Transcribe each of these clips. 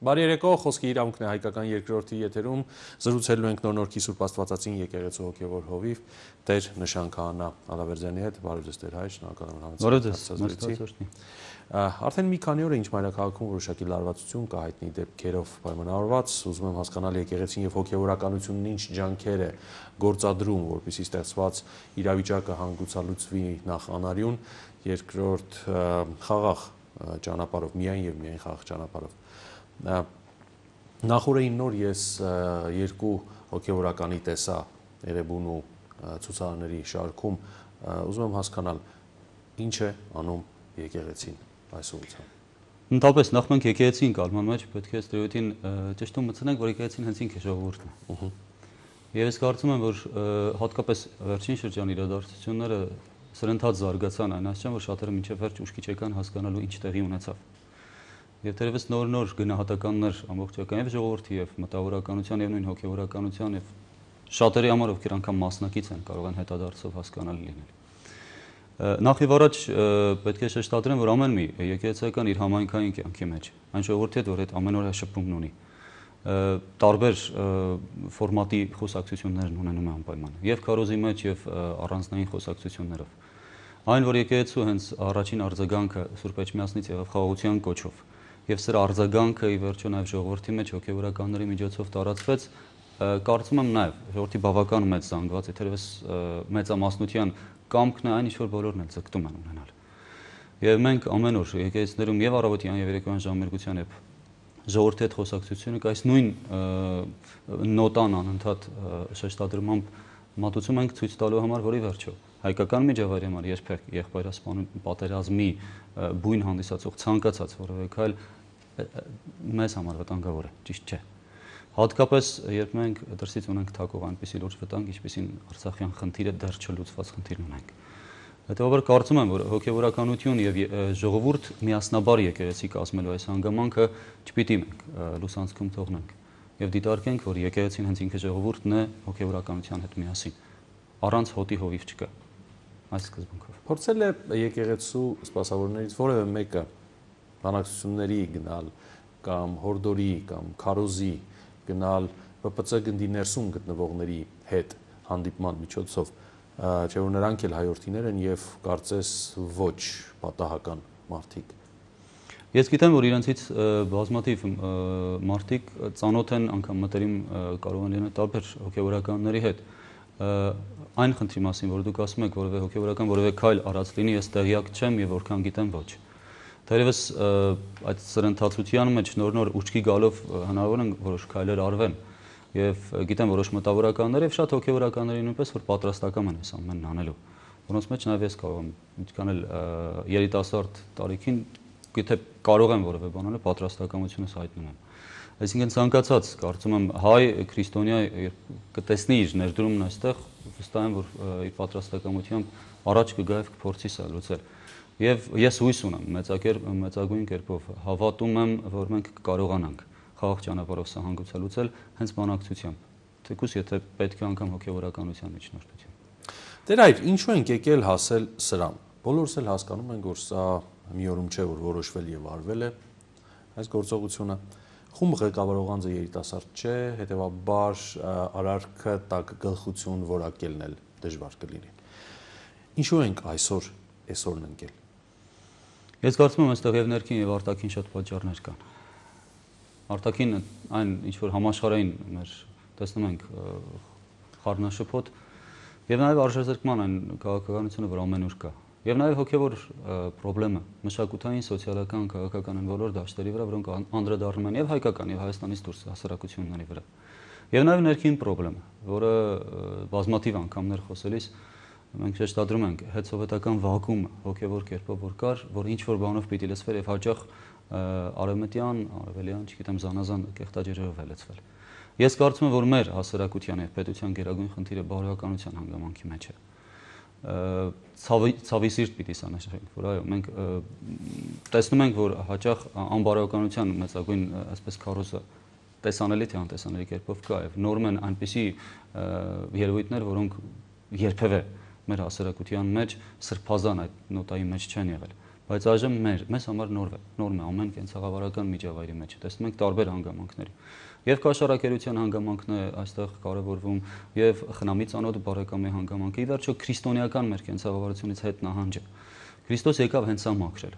Բարի երեկո, խոսքի իրավունքն է հայկական երկրորդի եթերում, զրուցելու ենք նորնորքի Սուրբ Աստվածածին եկեղեցու հոգևոր հովիվ, Տեր Նշան քահանա Ալավերդյանի հետ, բարոյձես Տեր հայր, շնորհակալ եմ հանձնարարության։ Արդեն մի քանի օր է ինչ մայրաքաղաքում որոշակի լարվածություն կա հայտնի դեպքերով պայմանավորված, ուզում եմ հասկանալ եկեղեցին եւ հոգեորականությունն ինչ ջանքեր է գործադրում, որպեսզի ստեղծված իրավիճակը հանգուցալուծվի նախ անարյուն, երկրորդ խաղաղ ճանապարհով, միայն եւ միայն խաղաղ ճանապարհով։ Նախորդին նոր ես երկու հոգևորականի տեսա Երևանու ցուցարարների շարքում ուզում եմ հասկանալ ինչ է անում եկեղեցին այս ուղղությամբ Ընդհանրապես նախ մենք եկեղեցին կալման մեջ պետք է ստրեոտին ճշտում մտցնենք, որ եկեղեցին հենց ինքը ժողովուրդն է։ Ահա։ Եվ ես կարծում եմ, որ հատկապես վերջին շրջանի իրադարձությունները սրընթաց զարգացան այն հասցեան, որ շատերը ոչ միայն վերջ ուշքի չեկան հասկանալու ինչ տեղի ունեցավ։ Եվ դերևս նոր-նոր գնահատականներ ամբողջական եւ ժողովրդի եւ մտավորականության եւ նույն հոգեորականության եւ շատերի համար ովքեր անգամ մասնակից են կարող են հետադարձով հասկանալ լինել։ Նախ եւ առաջ պետք է շեշտադրեմ, որ ամեն մի եկեղեցական իր համայնքային կյանքի մեջ այն ժողովրդի հետ, որ այդ ամեն օրյա շփումն ունի, տարբեր ֆորմատի խոսակցություններն ունենում է անպայման եւ քարոզի մեջ եւ առանձնային խոսակցություններով այն որ եկեղեցու հենց առաջին արձագանքը Սուրբ Էջմիածնից եղավ խաղաղության կոչով եւ սրա արձագանքը ի վերջո նաեւ ժողովրդի մեջ հոգեվորականների միջոցով տարածվեց կարծում եմ նաեւ ժողովրդի բավական մեծ զանգված եթերևս մեծամասնության կամքն է այն ինչ որ բոլորն էլ ձգտում են ունենալ եւ մենք ամեն օր եկեղեցիներում եւ առավոտյան եւ երեկոյան ժամերգության եւ ժողովրդի հետ խոսակցությունը կայս նույն նոտան անընդհատ շեշտադրմամբ մատուցում ենք ցույց տալու համար որի վերջո հայկական միջավայրի համար երբեք եղբայրասպանություն պատերազմի բույն հանդիսացող ցանկացած որևէ քայլ մեզ համար վտանգավոր է, ճիշտ չէ։ Հատկապես երբ մենք դրսից ունենք թակող այնպիսի լուրջ վտանգ, ինչպեսին Արցախյան խնդիրը դեռ չլուծված խնդիր ունենք։ Հետևաբար կարծում եմ, որ հոգևորականություն եւ ժողովուրդ միասնաբար եկեղեցի կազմելու այս հանգամանքը չպիտի մենք լուսանցքում թողնենք եւ դիտարկենք, որ եկեղեցին հենց ինքը ժողովուրդն է հոգևորականության հետ միասին։ Առանց հոտի հովիվ չկա այս սկզբունքով։ Փորձել է եկեղեցու սպասավորներից որևէ մեկը բանակցությունների գնալ կամ հորդորի կամ քարոզի գնալ ՊՊՑ գնդի ներսում գտնվողների հետ հանդիպման միջոցով, չէ՞ որ նրանք էլ հայորդիներ են եւ կարծես ոչ պատահական մարդիկ։ Ես գիտեմ, որ իրենցից բազմաթիվ մարդիկ ծանոթ են անգամ մտերիմ կարող են լինել տարբեր հոգեվորականների հետ այն խնդրի մասին, որ դուք ասում եք, որևէ հոգեորական որևէ քայլ առած լինի, ես տեղյակ չեմ եւ որքան գիտեմ ոչ։ Դերևս այդ սրընթացության մեջ նոր-նոր ուճկի գալով հնարավոր են որոշ քայլեր արվեն եւ գիտեմ որոշ մտավորականներ եւ շատ հոգեորականներ նույնպես որ պատրաստական են այս ամենն անելու որոնց մեջ նաև ես կարող եմ ինչքան էլ երիտասարդ տարիքին եթե կարող եմ որևէ բան անել պատրաստականությունս հայտնում եմ այսինքն ցանկացած կարծում եմ հայ քրիստոնյա կտեսնի իր ներդրումն այստեղ վստահ եմ, որ իր պատրաստակամությամբ առաջ կգա եւ կփորձի սա լուծել։ Եվ ես հույս ունեմ մեծակեր մեծագույն կերպով հավատում եմ, որ մենք կարողանանք խաղաղ ճանապարհով սա հանգուցը լուծել հենց բանակցությամբ։ Թեկուզ եթե պետք է անգամ հոգեվորականության միջնորդությամբ։ Դեր այր, ինչու ենք եկել հասել սրան։ Բոլորս էլ հասկանում ենք, որ սա մի օրում չէ, որ որոշվել եւ արվել է այս գործողությունը։ որ խումբ ղեկավարող անձը երիտասարդ չէ, հետեւաբար արարքը տակ գլխություն որակելն էլ դժվար կլինի։ Ինչու ենք այսօր այսօրն ընկել։ Ես կարծում եմ այստեղ եւ ներքին եւ արտաքին շատ պատճառներ կան։ Արտաքին այն ինչ որ համաշխարհային մեր տեսնում ենք խառնաշփոթ եւ նաեւ արժեզրկման այն քաղաքականությունը, որ ամենուր կա, Եվ նաև հոգևոր խնդրեմը, մշակութային, սոցիալական, քաղաքական այն բոլոր դաշտերի վրա, որոնք անդրադառնում են եւ հայկական եւ Հայաստանից դուրս հասարակությունների վրա։ Եվ նաև ներքին խնդրեմը, որը բազմաթիվ անգամներ խոսելիս մենք շեշտադրում ենք հետ սովետական վակումը հոգևոր կերպով որ կար, որ ինչ որ բանով պիտի լսվեր եւ հաճախ արևմտյան, արևելյան, չգիտեմ, զանազան կեղտաջերերով է լցվել։ Ես կարծում եմ, որ մեր հասարակության եւ պետության գերագույն խնդիրը բարոյականության հանգամանքի մեջ է։ մեջ ցավի ցավի սիրտ պիտի սանաշխենք, որ այո, մենք տեսնում ենք, որ հաճախ անբարոյականության մեծագույն այսպես կարոզը տեսանելի թե անտեսանելի կերպով կա եւ նորմեն այնպիսի երևույթներ, որոնք երբևէ մեր հասարակության մեջ սրբազան այդ նոտայի մեջ չեն եղել բայց այժմ մեր մեզ համար նորվ է նորմ է ամեն կենցաղավարական միջավայրի մեջ տեսնում ենք տարբեր հանգամանքներ Եվ կաշառակերության հանգամանքն է այստեղ կարևորվում եւ խնամի ծանոթ բարեկամի հանգամանքը։ Ի վերջո քրիստոնեական մեր կենցաղավարությունից հետ նահանջը։ Քրիստոս եկավ հենց սա մաքրել։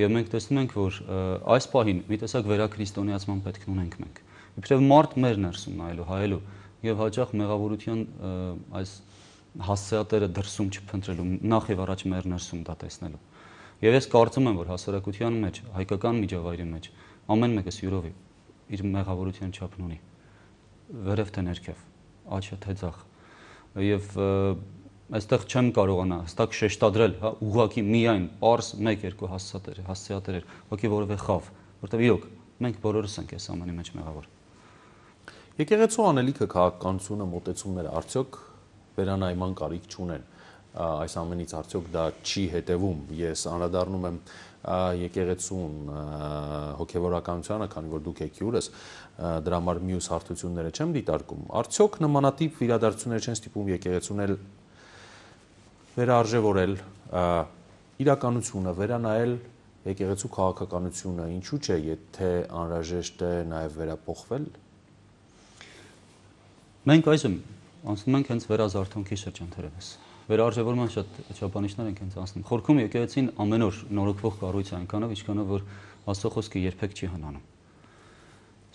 Եվ մենք տեսնում ենք, որ այս պահին մի տեսակ վերաքրիստոնեացման պետք ունենք մենք։ Իբրև մարդ մեր ներսում նայելու, հայելու եւ հաճախ մեղավորության այս հասարակատերը դրսում չփնտրելու, նախ եւ առաջ մեր ներսում դա տեսնելու։ Եվ ես կարծում եմ, որ հասարակության մեջ, հայկական միջավայրի մեջ ամեն մեկս յուրովի իր մեղավորության չափն ունի։ Վերև թե ներքև, աչը թե ցախ։ Եվ այստեղ չեմ կարողանա հստակ շեշտադրել, հա, ուղակի միայն པարս 1-2 հասցատեր, հասցեատերեր, ուղակի որևէ խավ, որտեղ իրոք մենք բոլորս ենք այս ամենի մեջ մեղավոր։ Եկեղեցու անելիքը քաղաքականությունը մտեցումները արդյոք վերանայման կարիք չունեն։ Այս ամենից արդյոք դա չի հետևում։ Ես անդրադառնում եմ եկեղեցուն հոգևորականությանը, քանի որ դուք եք հյուրս, դրա համար մյուս հարթությունները չեմ դիտարկում, արդյոք նմանատիպ իրադարձություններ չեն ստիպում եկեղեցուն էլ վերարժևորել իրականությունը, վերանայել եկեղեցու քաղաքականությունը, ինչու՞ չէ, եթե անհրաժեշտ է նաև վերապոխվել։ Մենք այժմ անցնում ենք հենց վերազարթոնքի շրջանթերևս։ Վերարժևորման շատ չափանիշներ ենք հենց անցնում։ Խորքում եկեղեցին ամեն օր նորոգվող կառույց է այնքանով, ինչքանով որ Աստծո խոսքը երբեք չի հնանում։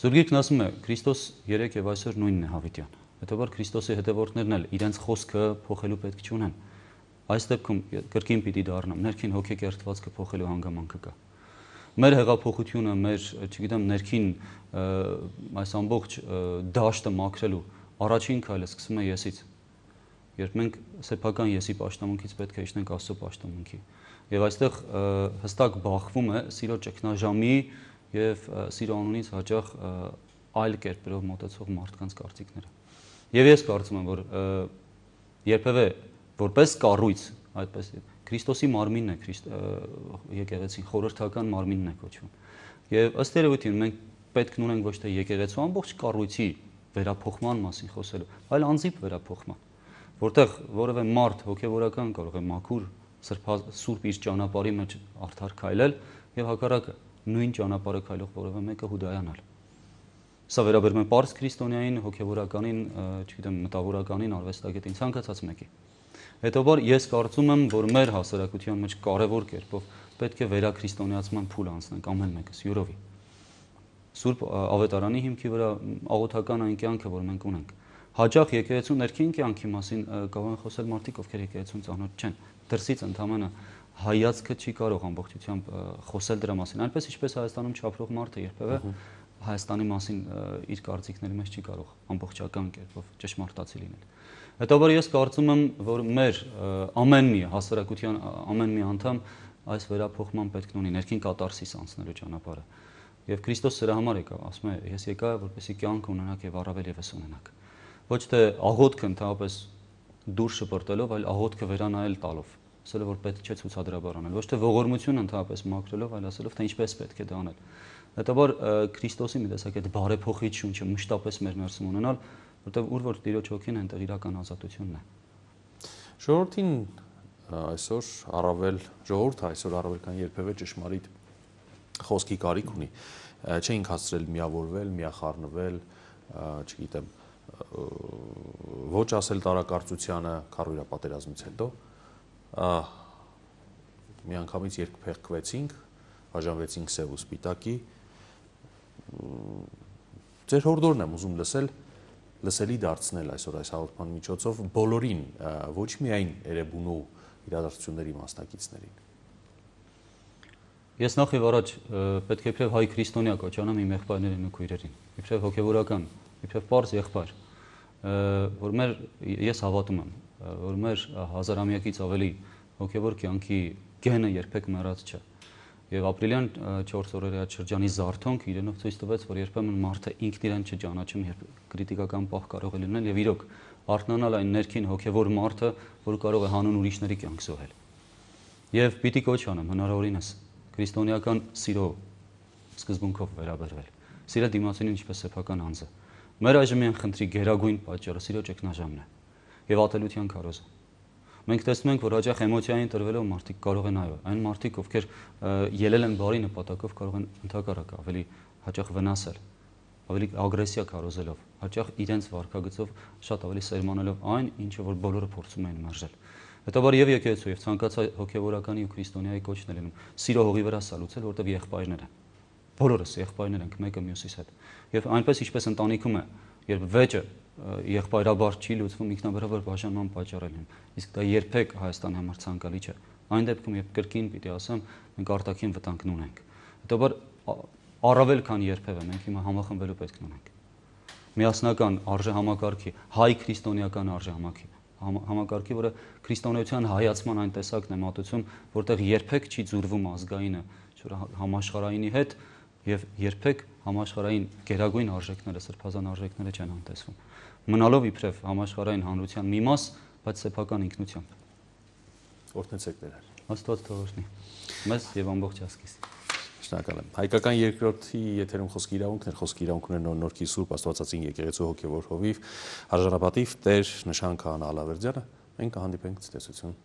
Զուրգիրքն ասում է Քրիստոս 3 եւ այսօր նույնն է հավիտյան։ Հետևաբար Քրիստոսի հետևորդներն էլ իրենց խոսքը փոխելու պետք չունեն։ Այս դեպքում կրկին պիտի դառնամ ներքին հոգեկերտվածքը փոխելու հանգամանքը կա։ Մեր հեղափոխությունը, մեր, չգիտեմ, ներքին այս ամբողջ դաշտը մաքրելու առաջին քայլը սկսվում է եսից։ Երբ մենք սեփական եսի աշտամունքից պետք է իջնենք Աստծո աշտամունքի եւ այստեղ հստակ բախվում է սիրո ճգնաժամի եւ սիրո անունից հաճախ այլ կերպերով մտածող մարդկանց կարծիքները։ Եվ ես կարծում եմ, որ երբևէ որպես կառույց, այդպես Քրիստոսի մարմինն է, եկեղեցին խորհրդական մարմինն է կոչվում։ Եվ ըստ երևույթին մենք պետք ունենք ոչ թե եկեղեցու ամբողջ կառույցի վերափոխման մասին խոսելու, այլ անձիպ վերափոխման, որտեղ որևէ մարդ հոգևորական կարող է մաքուր սրբազ սուրբ իր ճանապարհի մեջ արդար քայլել եւ հակառակը նույն ճանապարհը քայլող որևէ մեկը հուդայանալ։ Սա վերաբերում է Պարս քրիստոնյանին, հոգեվորականին, չգիտեմ, մտավորականին, արվեստագետին, ցանկացած մեկի։ Հետևաբար ես կարծում եմ, որ մեր հասարակության մեջ կարևոր կերպով պետք է վերաքրիստոնեացման փուլ անցնենք ամեն մեկս յուրովի։ Սուրբ ավետարանի հիմքի վրա աղոթական այն կյանքը, որ մենք ունենք, հաճախ եկեղեցու ներքին կյանքի մասին կարող են խոսել մարդիկ, ովքեր եկեղեցուն ծանոթ չեն։ Դրսից ընդամենը հայացքը չի կարող ամբողջությամբ խոսել դրա մասին, այնպես ինչպես Հայաստանում չափրող մարդը երբևէ Հայաստանի մասին իր կարծիքների մեջ չի կարող ամբողջական կերպով ճշմարտացի լինել։ Հետաբար ես կարծում եմ, որ մեր ամեն մի հասարակության ամեն մի անդամ այս վերափոխման պետք ունի ներքին կատարսիս անցնելու ճանապարհը։ Եվ Քրիստոս սրա համար եկավ, ասում է, ես եկա, որպեսզի կյանք ունենաք եւ առավել եւս ունենաք։ եվ ոչ թե աղոթքը ընդհանրապես դուր շպրտելով, այլ աղոթքը վերանայել տալով ասելով որ պետք չէ ցուցադրաբար անել, ոչ թե ողորմություն ընդհանրապես մաքրելով, այլ ասելով թե ինչպես պետք է դա անել։ Հետաբար Քրիստոսի մի տեսակ այդ բարեփոխիչ շունչը մշտապես մեր ներսում ունենալ, որտեղ ուր որ Տիրոջ հոգին այնտեղ իրական ազատությունն է։ Ժողովրդին այսօր առավել ժողովուրդը այսօր առավել քան երբևէ ճշմարիտ խոսքի կարիք ունի։ Չէինք հասցրել միավորվել, միախառնվել, չգիտեմ, ոչ ասել տարակարծությանը քարույրապատերազմից հետո միանգամից երկփեղկվեցինք, բաժանվեցինք սև ու սպիտակի։ Ձեր հորդորն եմ ուզում լսել, լսելի դարձնել այսօր այս հաղորդման միջոցով բոլորին, ոչ միայն Էրեբունու իրադարձությունների մասնակիցներին։ Ես նախիվ առաջ պետք է իբրև հայ քրիստոնյա կոչանամ իմ եղբայրներին ու քույրերին, իբրև հոգևորական, իբրև པարզ եղբայր։ եղ որ մեր ես հավատում եմ, որ մեր հազարամյակից ավելի հոգևոր կյանքի գենը երբեք մեռած չէ։ Եվ ապրիլյան 4 օրերի այդ շրջանի զարթոնք իրենով ցույց տվեց, որ երբեմն մարդը ինքն իրեն չճանաչում, երբ քրիտիկական պահ կարող է լինել եւ իրոք արթնանալ այն ներքին հոգևոր մարդը, որ կարող է հանուն ուրիշների կյանք զոհել։ Եվ պիտի կոչ անեմ հնարավորինս քրիստոնեական սիրո սկզբունքով վերաբերվել։ Սիրը դիմացին ինչպես սեփական անձը։ Մեր այժմյան խնդրի գերագույն պատճառը սիրո ճգնաժամն է եւ ատելության քարոզը։ Մենք տեսնում ենք, որ հաճախ էմոցիային տրվելով մարդիկ կարող են այո, այն մարդիկ, ովքեր ելել են բարի նպատակով կարող են ընդհակառակը ավելի հաճախ վնասել, ավելի ագրեսիա քարոզելով, հաճախ իրենց վարկագծով շատ ավելի սերմանելով այն, ինչը որ բոլորը փորձում են մերժել։ Հետո բար եւ եկեղեցու եւ ցանկացած հոգեվորականի ու քրիստոնեայի կոչն են լինում։ Սիրո հողի վրա սալուցել, որտեղ եղբայրներ են բոլորս եղբայրներ ենք մեկը մյուսից հետ։ Եվ այնպես ինչպես ընտանիքում է, երբ վեճը եղբայրաբար չի լուծվում ինքնաբերաբար բաժանման պատճառել են։ Իսկ դա երբեք Հայաստանի համար ցանկալի չէ։ Այն դեպքում, երբ կրկին պիտի ասեմ, մենք արտաքին վտանգն ունենք։ Հետաբար առավել քան երբևէ մենք հիմա համախմբելու պետք ունենք։ Միասնական արժե համակարգի, հայ քրիստոնեական արժե համակարգի համակարգի, որը քրիստոնեության հայացման այն տեսակն է մատուցում, որտեղ երբեք չի ձուրվում ազգայինը, չէ՞ համաշխարհայինի հետ, եւ երբեք համաշխարային գերագույն արժեքները, սրբազան արժեքները չեն հանդեսվում։ Մնալով իբրև համաշխարային հանրության մի մաս, բայց սեփական ինքնությամբ։ Օրհնեցեք նրան։ Աստված թողորնի։ Մեզ եւ ամբողջ ազգիս։ Շնորհակալ եմ։ Հայկական երկրորդի եթերում խոսքի իրավունքներ, խոսքի իրավունքներն նոր նորքի Սուրբ Աստվածածին եկեղեցու հոգևոր հովիվ, արժանապատիվ Տեր Նշան Քահանա Ալավերդյանը։ Մենք կհանդիպենք ցտեսություն